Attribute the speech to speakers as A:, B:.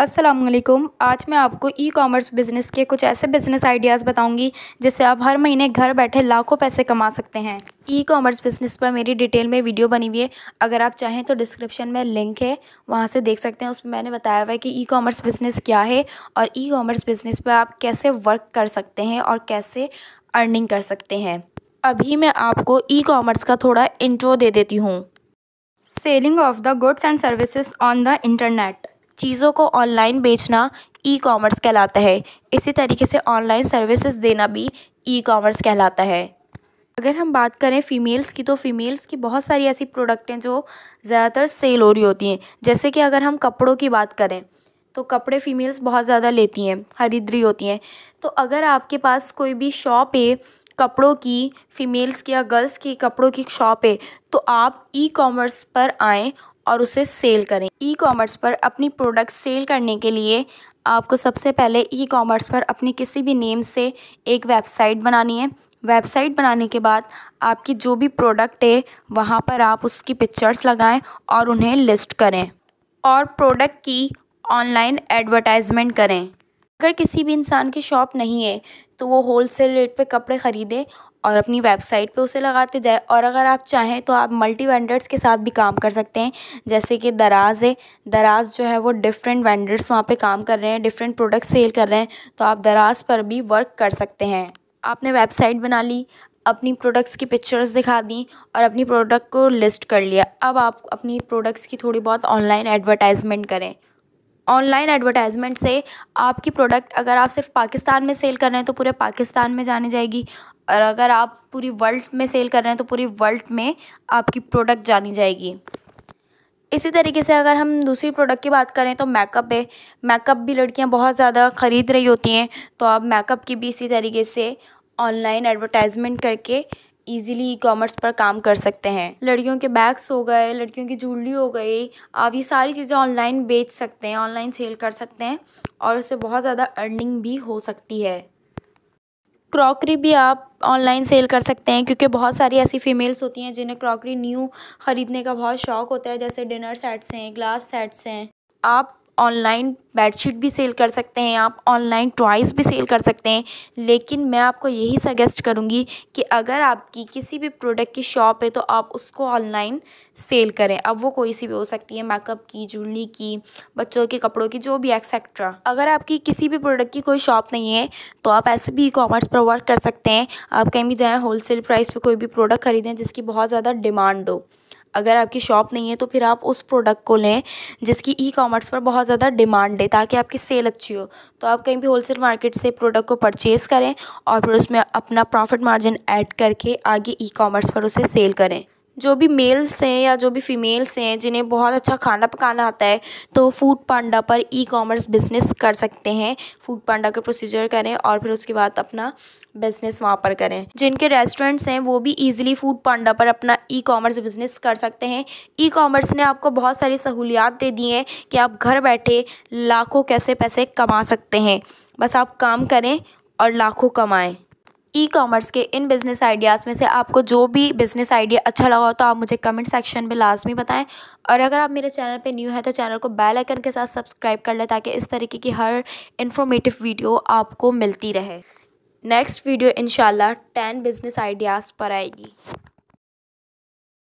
A: असलम आज मैं आपको ई कॉमर्स बिज़नेस के कुछ ऐसे बिज़नेस आइडियाज़ बताऊंगी जिससे आप हर महीने घर बैठे लाखों पैसे कमा सकते हैं ई कॉमर्स बिज़नेस पर मेरी डिटेल में वीडियो बनी हुई है अगर आप चाहें तो डिस्क्रिप्शन में लिंक है वहाँ से देख सकते हैं उसमें मैंने बताया हुआ है कि ई कॉमर्स बिज़नेस क्या है और ई कॉमर्स बिज़नेस पर आप कैसे वर्क कर सकते हैं और कैसे अर्निंग कर सकते हैं अभी मैं आपको ई कॉमर्स का थोड़ा इंट्रो दे देती हूँ selling of the goods and services on the internet चीज़ों को ऑनलाइन बेचना ई कॉमर्स कहलाता है इसी तरीके से ऑनलाइन सर्विसेज देना भी ई कॉमर्स कहलाता है अगर हम बात करें फ़ीमेल्स की तो फ़ीमेल्स की बहुत सारी ऐसी प्रोडक्ट हैं जो ज़्यादातर सेल हो रही होती हैं जैसे कि अगर हम कपड़ों की बात करें तो कपड़े फ़ीमेल्स बहुत ज़्यादा लेती हैं हरिद्री होती हैं तो अगर आपके पास कोई भी शॉप है कपड़ों की फ़ीमेल्स की या गर्ल्स की कपड़ों की शॉप है तो आप ई कॉमर्स पर आएँ और उसे सेल करें ई कॉमर्स पर अपनी प्रोडक्ट सेल करने के लिए आपको सबसे पहले ई कॉमर्स पर अपनी किसी भी नेम से एक वेबसाइट बनानी है वेबसाइट बनाने के बाद आपकी जो भी प्रोडक्ट है वहाँ पर आप उसकी पिक्चर्स लगाएं और उन्हें लिस्ट करें और प्रोडक्ट की ऑनलाइन एडवर्टाइजमेंट करें अगर किसी भी इंसान की शॉप नहीं है तो वो होल सेल रेट पे कपड़े ख़रीदे और अपनी वेबसाइट पे उसे लगाते जाए और अगर आप चाहें तो आप मल्टी वेंडर्स के साथ भी काम कर सकते हैं जैसे कि दराज़ है दराज़ जो है वो डिफरेंट वेंडर्स वहाँ पे काम कर रहे हैं डिफरेंट प्रोडक्ट सेल कर रहे हैं तो आप दराज़ पर भी वर्क कर सकते हैं आपने वेबसाइट बना ली अपनी प्रोडक्ट्स की पिक्चर्स दिखा दी और अपनी प्रोडक्ट को लिस्ट कर लिया अब आप अपनी प्रोडक्ट्स की थोड़ी बहुत ऑनलाइन एडवर्टाइजमेंट करें ऑनलाइन एडवर्टाइजमेंट से आपकी प्रोडक्ट अगर आप सिर्फ पाकिस्तान में सेल कर रहे हैं तो पूरे पाकिस्तान में जाने जाएगी और अगर आप पूरी वर्ल्ड में सेल कर रहे हैं तो पूरी वर्ल्ड में आपकी प्रोडक्ट जानी जाएगी इसी तरीके से अगर हम दूसरी प्रोडक्ट की बात करें तो मेकअप है मेकअप भी लड़कियां बहुत ज़्यादा ख़रीद रही होती हैं तो आप मेकअप की भी इसी तरीके से ऑनलाइन एडवर्टाइजमेंट करके ईजिली ई कॉमर्स पर काम कर सकते हैं लड़कियों के बैग्स हो गए लड़कियों की ज्वेलरी हो गई आप ये सारी चीज़ें ऑनलाइन बेच सकते हैं ऑनलाइन सेल कर सकते हैं और उससे बहुत ज़्यादा अर्निंग भी हो सकती है क्रॉकरी भी आप ऑनलाइन सेल कर सकते हैं क्योंकि बहुत सारी ऐसी फ़ीमेल्स होती हैं जिन्हें क्रॉकरी न्यू ख़रीदने का बहुत शौक़ होता है जैसे डिनर सेट्स हैं ग्लास सेट्स हैं आप ऑनलाइन बेडशीट भी सेल कर सकते हैं आप ऑनलाइन टॉयज़ भी सेल कर सकते हैं लेकिन मैं आपको यही सजेस्ट करूँगी कि अगर आपकी किसी भी प्रोडक्ट की शॉप है तो आप उसको ऑनलाइन सेल करें अब वो कोई सी भी हो सकती है मेकअप की जूलरी की बच्चों के कपड़ों की जो भी एक्सेट्रा अगर आपकी किसी भी प्रोडक्ट की कोई शॉप नहीं है तो आप ऐसे भी ई कॉमर्स पर वर्क कर सकते हैं आप कहीं भी जाएँ होल प्राइस पर कोई भी प्रोडक्ट ख़रीदें जिसकी बहुत ज़्यादा डिमांड हो अगर आपकी शॉप नहीं है तो फिर आप उस प्रोडक्ट को लें जिसकी ई कॉमर्स पर बहुत ज़्यादा डिमांड है ताकि आपकी सेल अच्छी हो तो आप कहीं भी होलसेल मार्केट से प्रोडक्ट को परचेज़ करें और फिर उसमें अपना प्रॉफिट मार्जिन ऐड करके आगे ई कॉमर्स पर उसे सेल करें जो भी मेल्स हैं या जो भी फीमेल्स हैं जिन्हें बहुत अच्छा खाना पकाना आता है तो फूड पांडा पर ई कॉमर्स बिज़नेस कर सकते हैं फूड पांडा का प्रोसीजर करें और फिर उसके बाद अपना बिज़नेस वहाँ पर करें जिनके रेस्टोरेंट्स हैं वो भी ईजिली फूड पांडा पर अपना ई कॉमर्स बिज़नेस कर सकते हैं ई कॉमर्स ने आपको बहुत सारी सहूलियात दे दी हैं कि आप घर बैठे लाखों कैसे पैसे कमा सकते हैं बस आप काम करें और लाखों कमाएँ ई कॉमर्स के इन बिज़नेस आइडियाज़ में से आपको जो भी बिज़नेस आइडिया अच्छा लगा हो तो आप मुझे कमेंट सेक्शन में लाजमी बताएं और अगर आप मेरे चैनल पे न्यू है तो चैनल को बेल आइकन के साथ सब्सक्राइब कर लें ताकि इस तरीके की हर इन्फॉर्मेटिव वीडियो आपको मिलती रहे नेक्स्ट वीडियो इन टेन बिज़नेस आइडियाज़ पर आएगी